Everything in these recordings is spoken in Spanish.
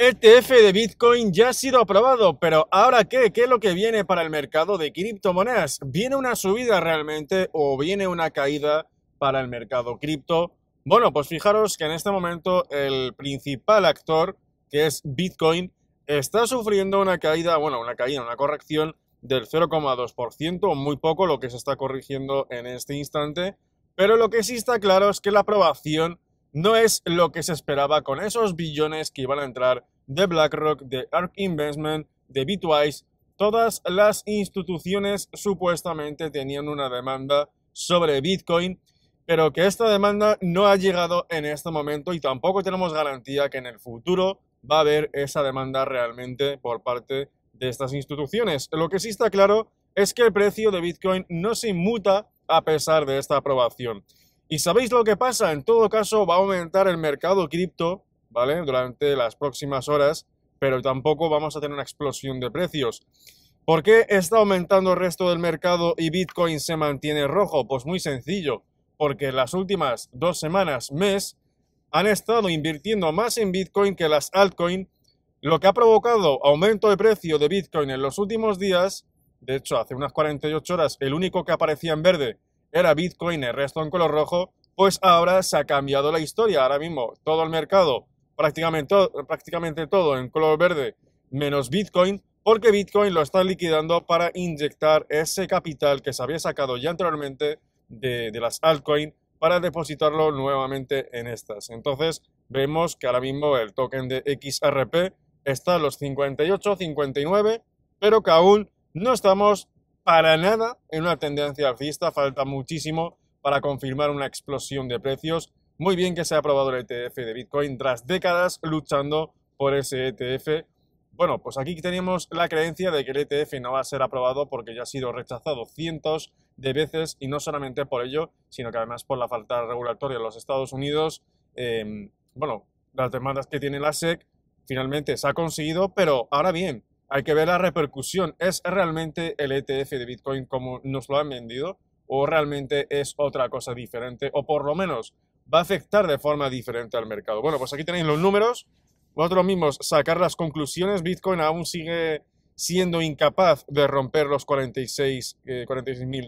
ETF de Bitcoin ya ha sido aprobado, pero ¿ahora qué? ¿Qué es lo que viene para el mercado de criptomonedas? ¿Viene una subida realmente o viene una caída para el mercado cripto? Bueno, pues fijaros que en este momento el principal actor, que es Bitcoin, está sufriendo una caída, bueno, una caída, una corrección del 0,2%, muy poco lo que se está corrigiendo en este instante, pero lo que sí está claro es que la aprobación no es lo que se esperaba con esos billones que iban a entrar de BlackRock, de ARK Investment, de Bitwise. Todas las instituciones supuestamente tenían una demanda sobre Bitcoin, pero que esta demanda no ha llegado en este momento y tampoco tenemos garantía que en el futuro va a haber esa demanda realmente por parte de estas instituciones. Lo que sí está claro es que el precio de Bitcoin no se inmuta a pesar de esta aprobación. ¿Y sabéis lo que pasa? En todo caso, va a aumentar el mercado cripto, ¿vale? Durante las próximas horas, pero tampoco vamos a tener una explosión de precios. ¿Por qué está aumentando el resto del mercado y Bitcoin se mantiene rojo? Pues muy sencillo, porque las últimas dos semanas, mes, han estado invirtiendo más en Bitcoin que las altcoins, lo que ha provocado aumento de precio de Bitcoin en los últimos días. De hecho, hace unas 48 horas, el único que aparecía en verde era Bitcoin, el resto en color rojo, pues ahora se ha cambiado la historia. Ahora mismo todo el mercado, prácticamente, prácticamente todo en color verde, menos Bitcoin, porque Bitcoin lo está liquidando para inyectar ese capital que se había sacado ya anteriormente de, de las altcoins para depositarlo nuevamente en estas. Entonces vemos que ahora mismo el token de XRP está a los 58, 59, pero que aún no estamos para nada en una tendencia alcista, falta muchísimo para confirmar una explosión de precios. Muy bien que se ha aprobado el ETF de Bitcoin tras décadas luchando por ese ETF. Bueno, pues aquí tenemos la creencia de que el ETF no va a ser aprobado porque ya ha sido rechazado cientos de veces y no solamente por ello, sino que además por la falta regulatoria en los Estados Unidos. Em, bueno, las demandas que tiene la SEC finalmente se ha conseguido, pero ahora bien, hay que ver la repercusión. ¿Es realmente el ETF de Bitcoin como nos lo han vendido? ¿O realmente es otra cosa diferente? ¿O por lo menos va a afectar de forma diferente al mercado? Bueno, pues aquí tenéis los números. Vosotros mismos sacar las conclusiones. Bitcoin aún sigue siendo incapaz de romper los 46 eh,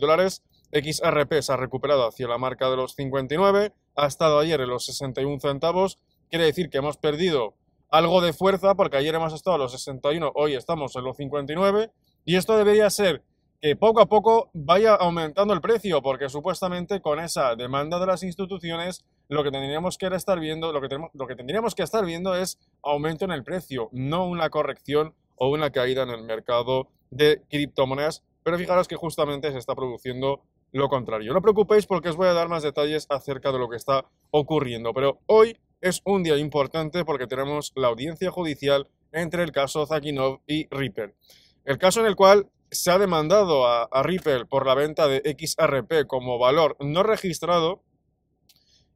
dólares. XRP se ha recuperado hacia la marca de los 59, ha estado ayer en los 61 centavos, quiere decir que hemos perdido algo de fuerza, porque ayer hemos estado a los 61, hoy estamos en los 59, y esto debería ser que poco a poco vaya aumentando el precio, porque supuestamente con esa demanda de las instituciones lo que tendríamos que estar viendo, lo que, tenemos, lo que tendríamos que estar viendo es aumento en el precio, no una corrección o una caída en el mercado de criptomonedas, pero fijaros que justamente se está produciendo lo contrario. No preocupéis porque os voy a dar más detalles acerca de lo que está ocurriendo, pero hoy es un día importante porque tenemos la audiencia judicial entre el caso Zakinov y Ripple. El caso en el cual se ha demandado a, Ripple por la venta de XRP como valor no registrado.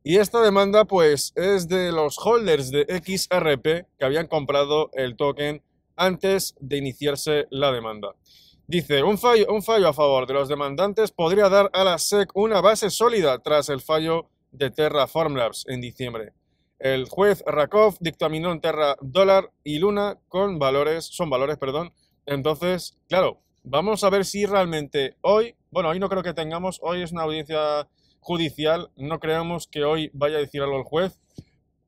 Y esta demanda, pues, es de los holders de XRP que habían comprado el token antes de iniciarse la demanda. Dice, un fallo, un fallo a favor de los demandantes podría dar a la SEC una base sólida tras el fallo de Terraform Labs en diciembre. El juez Rakov dictaminó en Terra dólar y luna con valores, son valores, perdón. Entonces, claro, vamos a ver si realmente hoy, bueno, hoy no creo que tengamos, hoy es una audiencia judicial, no creamos que hoy vaya a decir algo el juez,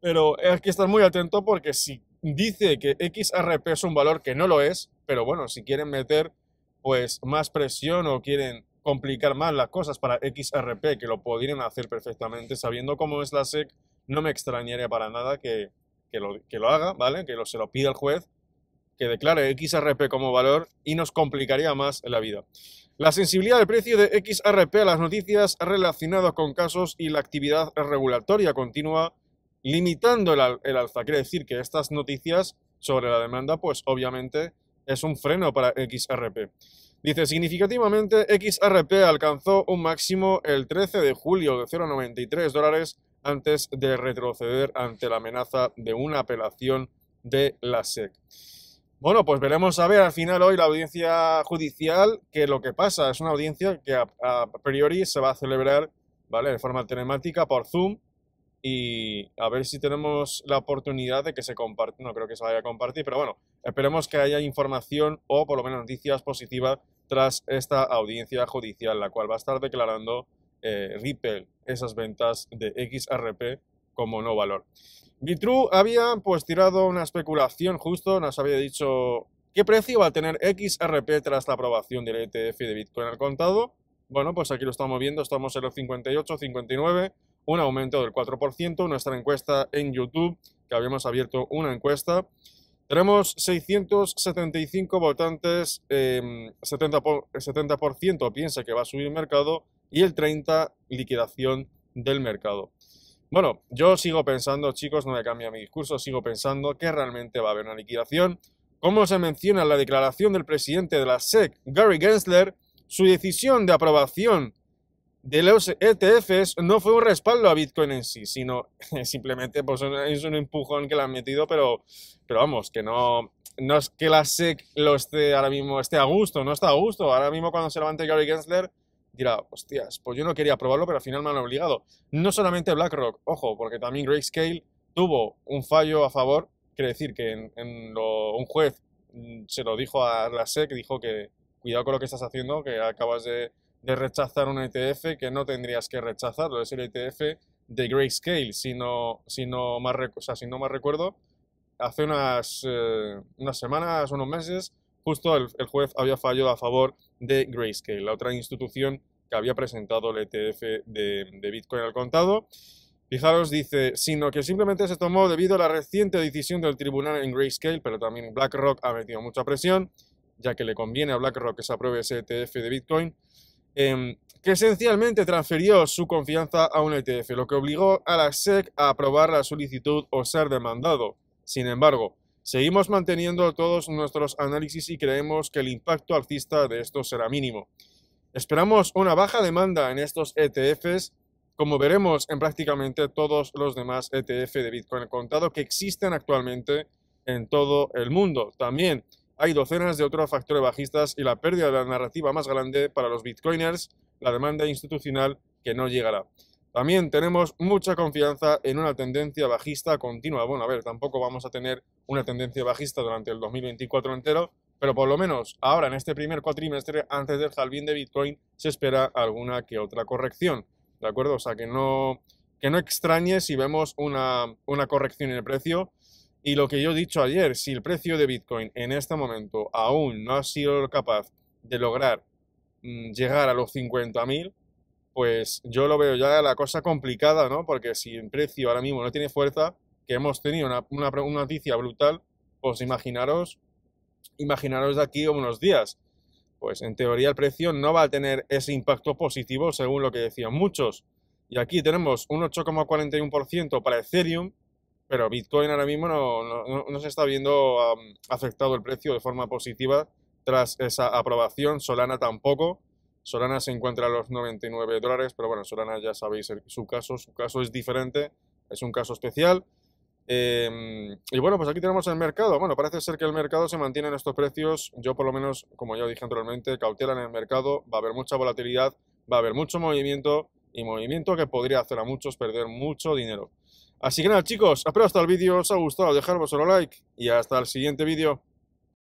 pero hay que estar muy atento porque si dice que XRP es un valor que no lo es, pero bueno, si quieren meter pues más presión o quieren complicar más las cosas para XRP, que lo podrían hacer perfectamente sabiendo cómo es la SEC, no me extrañaría para nada que, que, lo, haga, ¿vale? Que lo, se lo pida el juez, que declare XRP como valor y nos complicaría más la vida. La sensibilidad del precio de XRP a las noticias relacionadas con casos y la actividad regulatoria continua limitando el, alza. Quiere decir que estas noticias sobre la demanda, pues obviamente es un freno para XRP. Dice, significativamente XRP alcanzó un máximo el 13 de julio de 0,93 dólares antes de retroceder ante la amenaza de una apelación de la SEC. Bueno, pues veremos a ver al final hoy la audiencia judicial que lo que pasa es una audiencia que a, priori se va a celebrar, ¿vale? De forma telemática por Zoom y a ver si tenemos la oportunidad de que se comparte, no creo que se vaya a compartir, pero bueno, esperemos que haya información o por lo menos noticias positivas tras esta audiencia judicial, la cual va a estar declarando eh, Ripple esas ventas de XRP como no valor. Vitru había pues tirado una especulación justo, nos había dicho qué precio va a tener XRP tras la aprobación del ETF de Bitcoin al contado. Bueno, pues aquí lo estamos viendo, estamos en los 58, 59, un aumento del 4%, nuestra encuesta en YouTube, que habíamos abierto una encuesta. Tenemos 675 votantes, 70%, em, 70 piensa que va a subir el mercado y el 30% liquidación del mercado. Bueno, yo sigo pensando, chicos, no me cambia mi discurso, sigo pensando que realmente va a haber una liquidación. Como se menciona en la declaración del presidente de la SEC, Gary Gensler, su decisión de aprobación de los ETFs no fue un respaldo a Bitcoin en sí, sino simplemente pues, es un empujón que le han metido, pero, pero vamos, que no, no es que la SEC lo esté ahora mismo esté a gusto, no está a gusto. Ahora mismo cuando se levante Gary Gensler, dirá, hostias, pues yo no quería probarlo, pero al final me han obligado. No solamente BlackRock, ojo, porque también Grayscale tuvo un fallo a favor, quiere decir que un juez mm, se lo dijo a la SEC, dijo que cuidado con lo que estás haciendo, que acabas de, rechazar un ETF que no tendrías que rechazarlo, es el ETF de Grayscale, si no, más, si no recuerdo, hace unas, eh, unas semanas, unos meses, justo el, juez había fallado a favor de Grayscale, la otra institución que había presentado el ETF de, Bitcoin al contado. Fijaros, dice, sino que simplemente se tomó debido a la reciente decisión del tribunal en Grayscale, pero también BlackRock ha metido mucha presión, ya que le conviene a BlackRock que se apruebe ese ETF de Bitcoin, em, que esencialmente transfirió su confianza a un ETF, lo que obligó a la SEC a aprobar la solicitud o ser demandado. Sin embargo, Seguimos manteniendo todos nuestros análisis y creemos que el impacto alcista de esto será mínimo. Esperamos una baja demanda en estos ETFs, como veremos en prácticamente todos los demás ETF de Bitcoin contado que existen actualmente en todo el mundo. También hay docenas de otros factores bajistas y la pérdida de la narrativa más grande para los Bitcoiners, la demanda institucional que no llegará. También tenemos mucha confianza en una tendencia bajista continua. Bueno, a ver, tampoco vamos a tener una tendencia bajista durante el 2024 entero, pero por lo menos ahora en este primer cuatrimestre, antes del jardín de Bitcoin, se espera alguna que otra corrección. ¿De acuerdo? O sea, que no, que no extrañe si vemos una, una corrección en el precio. Y lo que yo he dicho ayer, si el precio de Bitcoin en este momento aún no ha sido capaz de lograr mm, llegar a los 50.000, pues yo lo veo ya la cosa complicada, ¿no? Porque si el precio ahora mismo no tiene fuerza, que hemos tenido una, noticia brutal, pues imaginaros, imaginaros de aquí unos días. Pues en teoría el precio no va a tener ese impacto positivo, según lo que decían muchos. Y aquí tenemos un 8,41% para Ethereum, pero Bitcoin ahora mismo no, se está viendo afectado el precio de forma positiva tras esa aprobación, Solana tampoco Solana se encuentra a los 99 dólares, pero bueno, Solana ya sabéis su caso, su caso es diferente, es un caso especial. Em, y bueno, pues aquí tenemos el mercado. Bueno, parece ser que el mercado se mantiene en estos precios. Yo por lo menos, como ya dije anteriormente, cautela en el mercado. Va a haber mucha volatilidad, va a haber mucho movimiento y movimiento que podría hacer a muchos perder mucho dinero. Así que nada chicos, espero hasta el vídeo os ha gustado, dejar vuestro like y hasta el siguiente vídeo.